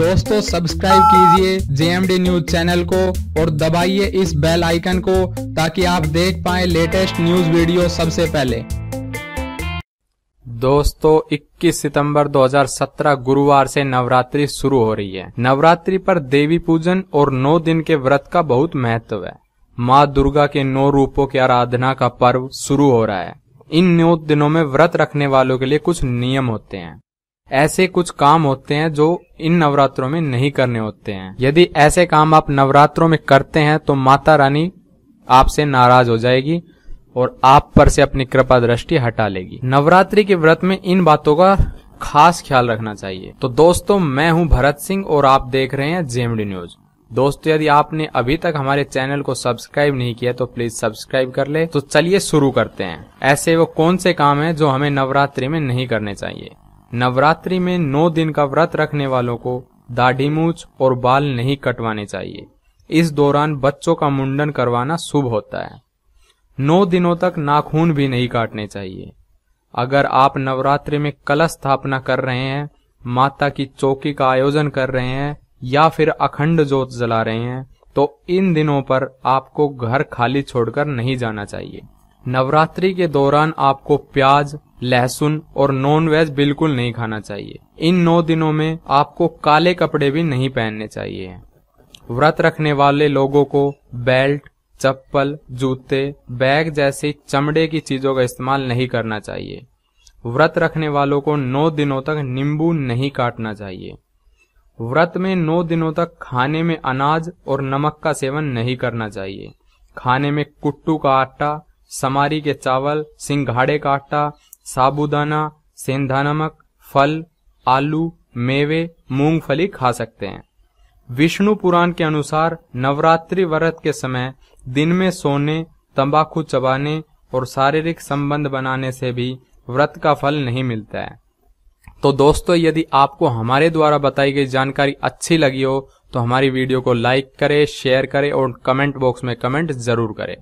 दोस्तों सब्सक्राइब कीजिए D news channel को और दबाइए इस बेल आइकन को ताकि आप देख पाए लेटेस्ट न्यूज वीडियो सबसे पहले दोस्तों 21 सितंबर 2017 गुरुवार से नवरात्रि शुरू हो रही है नवरात्रि पर देवी पूजन और नौ दिन के व्रत का बहुत महत्व है माँ दुर्गा के नौ रूपों की आराधना का पर्व शुरू हो रहा है इन नौ दिनों में व्रत रखने वालों के लिए कुछ नियम होते हैं ऐसे कुछ काम होते हैं जो इन नवरात्रों में नहीं करने होते हैं यदि ऐसे काम आप नवरात्रों में करते हैं तो माता रानी आपसे नाराज हो जाएगी और आप पर से अपनी कृपा दृष्टि हटा लेगी नवरात्रि के व्रत में इन बातों का खास ख्याल रखना चाहिए तो दोस्तों मैं हूं भरत सिंह और आप देख रहे हैं जेएमडी न्यूज दोस्तों यदि आपने अभी तक हमारे चैनल को सब्सक्राइब नहीं किया तो प्लीज सब्सक्राइब कर ले तो चलिए शुरू करते हैं ऐसे वो कौन से काम है जो हमें नवरात्रि में नहीं करने चाहिए नवरात्रि में नौ दिन का व्रत रखने वालों को दाढ़ी मूछ और बाल नहीं कटवाने चाहिए इस दौरान बच्चों का मुंडन करवाना शुभ होता है नौ दिनों तक नाखून भी नहीं काटने चाहिए अगर आप नवरात्रि में कलश स्थापना कर रहे हैं माता की चौकी का आयोजन कर रहे हैं या फिर अखंड जोत जला रहे हैं तो इन दिनों पर आपको घर खाली छोड़कर नहीं जाना चाहिए नवरात्रि के दौरान आपको प्याज लहसुन और नॉन वेज बिल्कुल नहीं खाना चाहिए इन नौ दिनों में आपको काले कपड़े भी नहीं पहनने चाहिए व्रत रखने वाले लोगों को बेल्ट चप्पल जूते बैग जैसी चमड़े की चीजों का इस्तेमाल नहीं करना चाहिए व्रत रखने वालों को नौ दिनों तक नींबू नहीं काटना चाहिए व्रत में नौ दिनों तक खाने में अनाज और नमक का सेवन नहीं करना चाहिए खाने में कुट्टू का आटा समारी के चावल सिंघाड़े का आटा साबुदाना सेंधा नमक फल आलू मेवे मूंगफली खा सकते हैं विष्णु पुराण के अनुसार नवरात्रि व्रत के समय दिन में सोने तंबाकू चबाने और शारीरिक संबंध बनाने से भी व्रत का फल नहीं मिलता है तो दोस्तों यदि आपको हमारे द्वारा बताई गई जानकारी अच्छी लगी हो तो हमारी वीडियो को लाइक करें शेयर करें और कमेंट बॉक्स में कमेंट जरूर करें